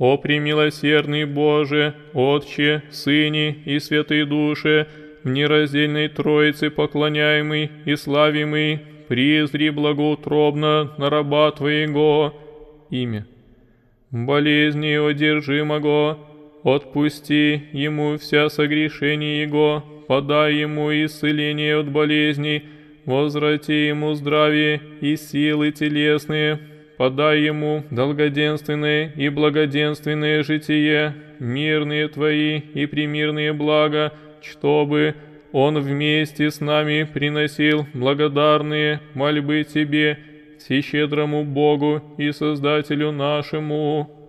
«О премилосердный Боже, Отче, Сыне и Святые Души, в нераздельной Троице поклоняемый и славимый, призри благоутробно на раба Твоего имя. Болезни одержимого, отпусти ему вся согрешение его, подай ему исцеление от болезни, возврати ему здравие и силы телесные, подай ему долгоденственное и благоденственное житие, мирные твои и примирные блага, чтобы он вместе с нами приносил благодарные мольбы тебе, всещедрому Богу и Создателю нашему».